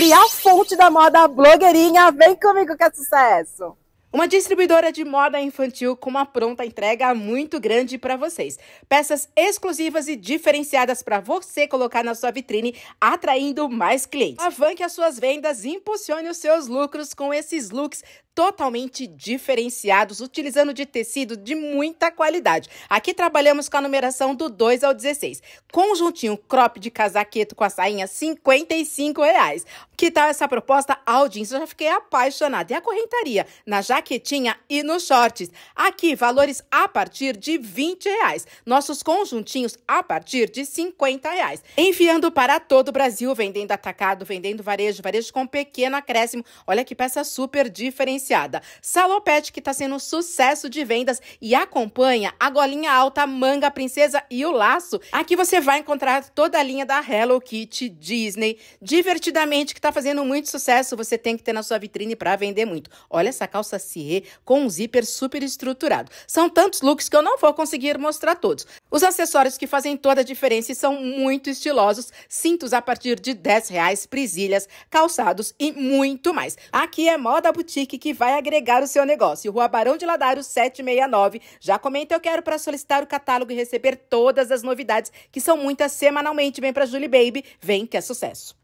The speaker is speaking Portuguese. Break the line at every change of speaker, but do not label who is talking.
criar a fonte da moda blogueirinha. Vem comigo que é sucesso! Uma distribuidora de moda infantil com uma pronta entrega muito grande para vocês. Peças exclusivas e diferenciadas para você colocar na sua vitrine, atraindo mais clientes. Avanque as suas vendas e impulsione os seus lucros com esses looks totalmente diferenciados, utilizando de tecido de muita qualidade. Aqui trabalhamos com a numeração do 2 ao 16. Conjuntinho crop de casaqueto com a sainha, R$ 55. Reais. Que tal essa proposta ao Eu já fiquei apaixonada. E a correntaria? Na já jaquetinha e nos shorts. Aqui, valores a partir de 20 reais. Nossos conjuntinhos a partir de 50 reais. Enviando para todo o Brasil, vendendo atacado, vendendo varejo, varejo com pequeno acréscimo. Olha que peça super diferenciada. Salopete, que está sendo um sucesso de vendas e acompanha a golinha alta, manga princesa e o laço. Aqui você vai encontrar toda a linha da Hello Kitty Disney. Divertidamente, que está fazendo muito sucesso. Você tem que ter na sua vitrine para vender muito. Olha essa calça com um zíper super estruturado. São tantos looks que eu não vou conseguir mostrar todos. Os acessórios que fazem toda a diferença e são muito estilosos. Cintos a partir de 10 reais, prisilhas, calçados e muito mais. Aqui é Moda Boutique que vai agregar o seu negócio. Rua Barão de Ladário 769. Já comenta eu quero para solicitar o catálogo e receber todas as novidades, que são muitas semanalmente. Vem para Julie Baby, vem que é sucesso.